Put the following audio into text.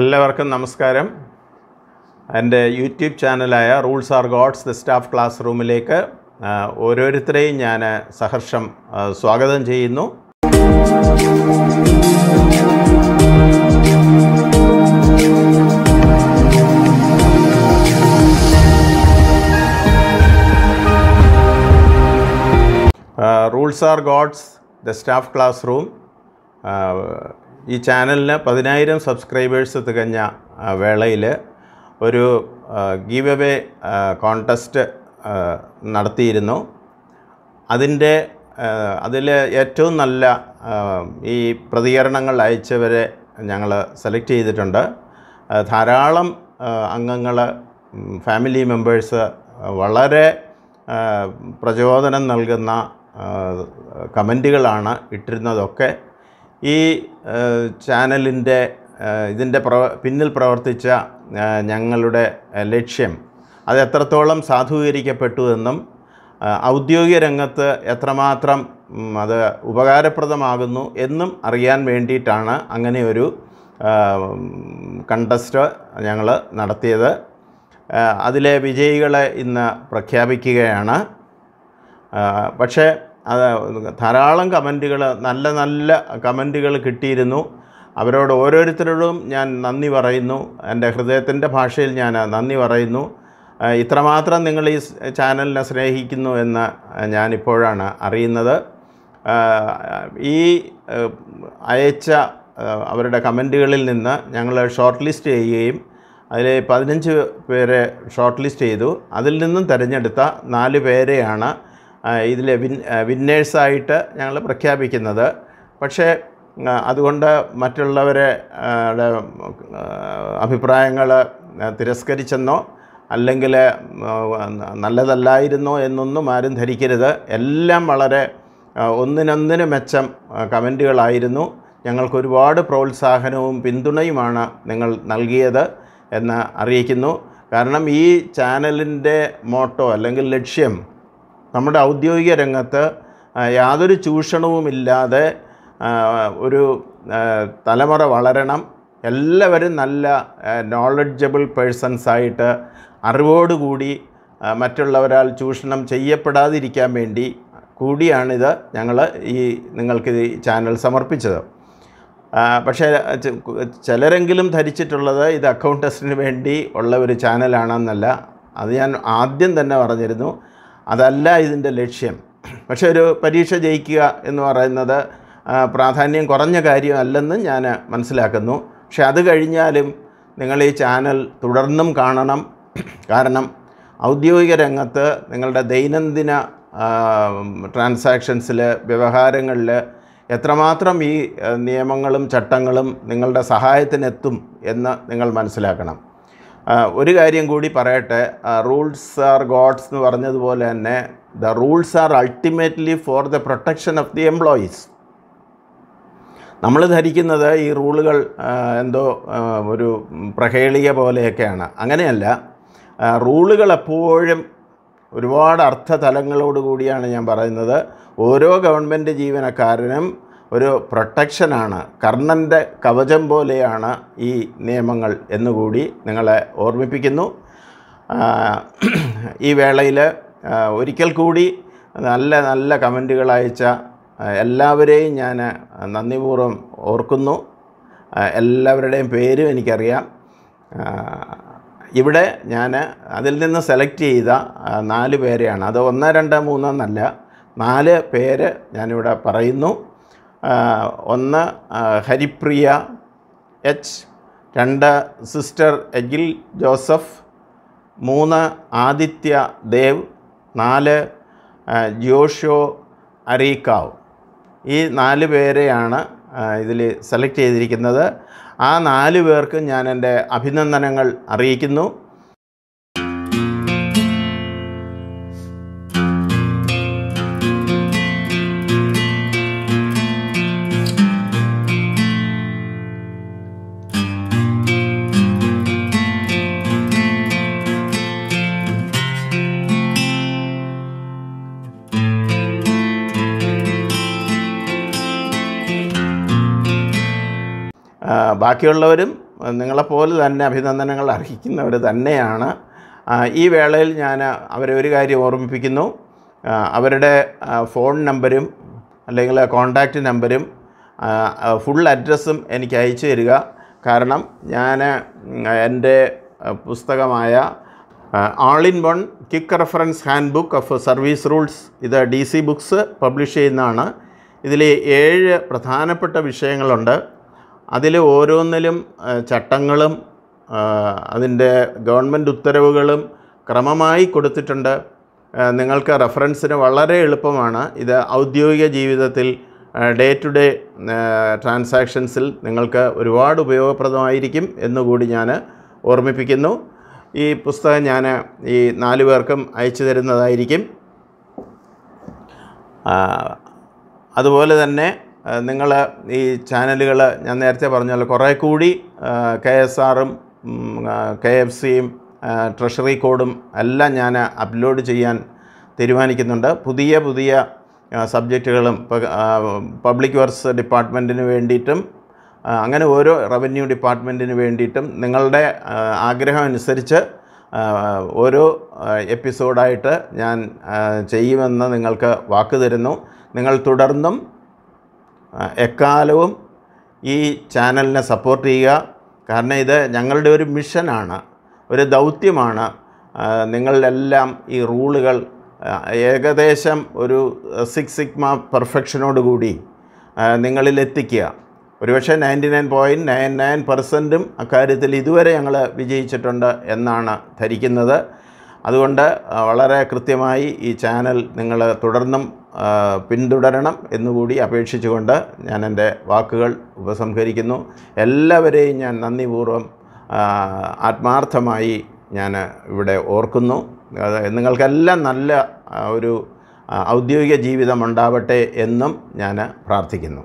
എല്ലാവർക്കും നമസ്കാരം എൻ്റെ യൂട്യൂബ് ചാനലായ rules are gods the staff class റൂമിലേക്ക് ഓരോരുത്തരെയും ഞാൻ സഹർഷം സ്വാഗതം ചെയ്യുന്നു rules are gods the staff class room ഈ ചാനലിന് പതിനായിരം സബ്സ്ക്രൈബേഴ്സ് തികഞ്ഞ വേളയിൽ ഒരു ഗീവ് അവേ കോൺടെസ്റ്റ് നടത്തിയിരുന്നു അതിൻ്റെ അതിൽ ഏറ്റവും നല്ല ഈ പ്രതികരണങ്ങൾ അയച്ചവരെ ഞങ്ങൾ സെലക്ട് ചെയ്തിട്ടുണ്ട് ധാരാളം അംഗങ്ങൾ ഫാമിലി മെമ്പേഴ്സ് വളരെ പ്രചോദനം നൽകുന്ന കമൻറ്റുകളാണ് ഇട്ടിരുന്നതൊക്കെ ഈ ചാനലിൻ്റെ ഇതിൻ്റെ പ്ര പിന്നിൽ പ്രവർത്തിച്ച ഞങ്ങളുടെ ലക്ഷ്യം അത് എത്രത്തോളം സാധൂകരിക്കപ്പെട്ടു എന്നും ഔദ്യോഗിക രംഗത്ത് എത്രമാത്രം അത് ഉപകാരപ്രദമാകുന്നു എന്നും അറിയാൻ വേണ്ടിയിട്ടാണ് അങ്ങനെ ഒരു കണ്ടസ്റ്റ് ഞങ്ങൾ നടത്തിയത് അതിലെ വിജയികളെ ഇന്ന് പ്രഖ്യാപിക്കുകയാണ് പക്ഷേ അത് ധാരാളം കമൻറ്റുകൾ നല്ല നല്ല കമൻറ്റുകൾ കിട്ടിയിരുന്നു അവരോട് ഓരോരുത്തരോടും ഞാൻ നന്ദി പറയുന്നു എൻ്റെ ഹൃദയത്തിൻ്റെ ഭാഷയിൽ ഞാൻ നന്ദി പറയുന്നു ഇത്രമാത്രം നിങ്ങൾ ഈ ചാനലിനെ സ്നേഹിക്കുന്നു എന്ന് ഞാനിപ്പോഴാണ് അറിയുന്നത് ഈ അയച്ച അവരുടെ കമൻറ്റുകളിൽ നിന്ന് ഞങ്ങൾ ഷോർട്ട് ലിസ്റ്റ് ചെയ്യുകയും അതിൽ പതിനഞ്ച് പേരെ ഷോർട്ട് ലിസ്റ്റ് ചെയ്തു അതിൽ നിന്നും തിരഞ്ഞെടുത്ത നാല് പേരെയാണ് ഇതിലെ വിൻ വിന്നേഴ്സായിട്ട് ഞങ്ങൾ പ്രഖ്യാപിക്കുന്നത് പക്ഷേ അതുകൊണ്ട് മറ്റുള്ളവരെ അഭിപ്രായങ്ങൾ തിരസ്കരിച്ചെന്നോ അല്ലെങ്കിൽ നല്ലതല്ലായിരുന്നോ എന്നൊന്നും ആരും ധരിക്കരുത് എല്ലാം വളരെ ഒന്നിനൊന്നിന് മെച്ചം കമൻറ്റുകളായിരുന്നു ഞങ്ങൾക്കൊരുപാട് ഒരുപാട് പ്രോത്സാഹനവും പിന്തുണയുമാണ് നിങ്ങൾ നൽകിയത് എന്ന് അറിയിക്കുന്നു കാരണം ഈ ചാനലിൻ്റെ മോട്ടോ അല്ലെങ്കിൽ ലക്ഷ്യം നമ്മുടെ ഔദ്യോഗിക രംഗത്ത് യാതൊരു ചൂഷണവുമില്ലാതെ ഒരു തലമുറ വളരണം എല്ലാവരും നല്ല നോളജബിൾ പേഴ്സൺസായിട്ട് അറിവോടുകൂടി മറ്റുള്ളവരാൽ ചൂഷണം ചെയ്യപ്പെടാതിരിക്കാൻ വേണ്ടി കൂടിയാണിത് ഞങ്ങൾ ഈ നിങ്ങൾക്ക് ഈ ചാനൽ സമർപ്പിച്ചത് പക്ഷേ ചിലരെങ്കിലും ധരിച്ചിട്ടുള്ളത് ഇത് അക്കൗണ്ടൻസിന് വേണ്ടി ഉള്ള ഒരു ചാനലാണെന്നല്ല അത് ഞാൻ ആദ്യം തന്നെ പറഞ്ഞിരുന്നു അതല്ല ഇതിൻ്റെ ലക്ഷ്യം പക്ഷേ ഒരു പരീക്ഷ ജയിക്കുക എന്ന് പറയുന്നത് പ്രാധാന്യം കുറഞ്ഞ കാര്യമല്ലെന്ന് ഞാൻ മനസ്സിലാക്കുന്നു പക്ഷെ അത് കഴിഞ്ഞാലും നിങ്ങൾ ഈ ചാനൽ തുടർന്നും കാണണം കാരണം ഔദ്യോഗിക രംഗത്ത് നിങ്ങളുടെ ദൈനംദിന ട്രാൻസാക്ഷൻസിൽ വ്യവഹാരങ്ങളിൽ എത്രമാത്രം ഈ നിയമങ്ങളും ചട്ടങ്ങളും നിങ്ങളുടെ സഹായത്തിനെത്തും എന്ന് നിങ്ങൾ മനസ്സിലാക്കണം ഒരു കാര്യം കൂടി പറയട്ടെ റൂൾസ് ആർ ഗോഡ്സ് എന്ന് പറഞ്ഞതുപോലെ തന്നെ the rules are ultimately for the protection of the employees നമ്മൾ ധരിക്കുന്നത് ഈ റൂളുകൾ എന്തോ ഒരു പ്രഹേളിക പോലെയൊക്കെയാണ് അങ്ങനെയല്ല റൂളുകൾ എപ്പോഴും ഒരുപാട് അർത്ഥ തലങ്ങളോട് കൂടിയാണ് ഞാൻ പറയുന്നത് ഓരോ ഗവൺമെൻറ് ജീവനക്കാരനും ഒരു പ്രൊട്ടക്ഷനാണ് കർണൻ്റെ കവചം പോലെയാണ് ഈ നിയമങ്ങൾ എന്നുകൂടി നിങ്ങളെ ഓർമ്മിപ്പിക്കുന്നു ഈ വേളയിൽ ഒരിക്കൽ കൂടി നല്ല നല്ല കമൻറ്റുകൾ അയച്ച എല്ലാവരെയും ഞാൻ നന്ദിപൂർവ്വം ഓർക്കുന്നു എല്ലാവരുടെയും പേരും എനിക്കറിയാം ഇവിടെ ഞാൻ അതിൽ നിന്ന് സെലക്ട് ചെയ്ത നാല് പേരെയാണ് അത് ഒന്ന് രണ്ട് മൂന്നെന്നല്ല നാല് പേര് ഞാനിവിടെ പറയുന്നു ഒന്ന് ഹരിപ്രിയ എച്ച് രണ്ട് സിസ്റ്റർ എഗിൽ ജോസഫ് മൂന്ന് ആദിത്യ ദേവ് നാല് ജോഷോ അറീക്കാവ് ഈ നാല് പേരെയാണ് ഇതിൽ സെലക്ട് ചെയ്തിരിക്കുന്നത് ആ നാല് പേർക്കും ഞാൻ എൻ്റെ അഭിനന്ദനങ്ങൾ അറിയിക്കുന്നു ബാക്കിയുള്ളവരും നിങ്ങളെപ്പോലെ തന്നെ അഭിനന്ദനങ്ങൾ അർഹിക്കുന്നവർ തന്നെയാണ് ഈ വേളയിൽ ഞാൻ അവരെ ഒരു കാര്യം ഓർമ്മിപ്പിക്കുന്നു അവരുടെ ഫോൺ നമ്പരും അല്ലെങ്കിൽ കോണ്ടാക്റ്റ് നമ്പരും ഫുൾ അഡ്രസ്സും എനിക്ക് അയച്ചു തരിക കാരണം ഞാൻ എൻ്റെ പുസ്തകമായ all in one quick reference handbook of service rules ഇത് ഡി സി ബുക്സ് പബ്ലിഷ് ചെയ്യുന്നതാണ് ഇതിൽ ഏഴ് പ്രധാനപ്പെട്ട വിഷയങ്ങളുണ്ട് അതിൽ ഓരോന്നിലും ചട്ടങ്ങളും അതിൻ്റെ ഗവൺമെൻറ് ഉത്തരവുകളും ക്രമമായി കൊടുത്തിട്ടുണ്ട് നിങ്ങൾക്ക് റെഫറൻസിന് വളരെ എളുപ്പമാണ് ഇത് ഔദ്യോഗിക ജീവിതത്തിൽ ഡേ ടു ഡേ ട്രാൻസാക്ഷൻസിൽ നിങ്ങൾക്ക് ഒരുപാട് ഉപയോഗപ്രദമായിരിക്കും എന്നുകൂടി ഞാൻ ഓർമ്മിപ്പിക്കുന്നു ഈ പുസ്തകം ഞാൻ ഈ നാല് പേർക്കും അയച്ചു തരുന്നതായിരിക്കും അതുപോലെ തന്നെ നിങ്ങൾ ഈ ചാനലുകൾ ഞാൻ നേരത്തെ പറഞ്ഞാൽ കുറേ കൂടി കെ എസ് ആറും കെ എഫ് സിയും ട്രഷറി കോഡും എല്ലാം ഞാൻ അപ്ലോഡ് ചെയ്യാൻ തീരുമാനിക്കുന്നുണ്ട് പുതിയ പുതിയ സബ്ജക്റ്റുകളും പബ്ലിക് വർക്ക്സ് ഡിപ്പാർട്ട്മെൻറ്റിന് വേണ്ടിയിട്ടും അങ്ങനെ ഓരോ റവന്യൂ ഡിപ്പാർട്ട്മെൻറ്റിന് വേണ്ടിയിട്ടും നിങ്ങളുടെ ആഗ്രഹം അനുസരിച്ച് ഓരോ എപ്പിസോഡായിട്ട് ഞാൻ ചെയ്യുമെന്ന് നിങ്ങൾക്ക് വാക്ക് തരുന്നു നിങ്ങൾ തുടർന്നും എക്കാലവും ഈ ചാനലിനെ സപ്പോർട്ട് ചെയ്യുക കാരണം ഇത് ഞങ്ങളുടെ ഒരു മിഷനാണ് ഒരു ദൗത്യമാണ് നിങ്ങളെല്ലാം ഈ റൂളുകൾ ഏകദേശം ഒരു സിക്സ് സിഗ്മ പെർഫെക്ഷനോടുകൂടി നിങ്ങളിലെത്തിക്കുക ഒരുപക്ഷെ ninety nine point nine nine പെർസെൻറ്റും അക്കാര്യത്തിൽ ഇതുവരെ ഞങ്ങൾ വിജയിച്ചിട്ടുണ്ട് എന്നാണ് ധരിക്കുന്നത് അതുകൊണ്ട് വളരെ കൃത്യമായി ഈ ചാനൽ നിങ്ങൾ തുടർന്നും പിന്തുടരണം എന്നുകൂടി അപേക്ഷിച്ചുകൊണ്ട് ഞാൻ എൻ്റെ വാക്കുകൾ ഉപസംഹരിക്കുന്നു എല്ലാവരെയും ഞാൻ നന്ദിപൂർവ്വം ആത്മാർത്ഥമായി ഞാൻ ഇവിടെ ഓർക്കുന്നു നിങ്ങൾക്കെല്ലാം നല്ല ഒരു ഔദ്യോഗിക ജീവിതം ഉണ്ടാവട്ടെ എന്നും ഞാൻ പ്രാർത്ഥിക്കുന്നു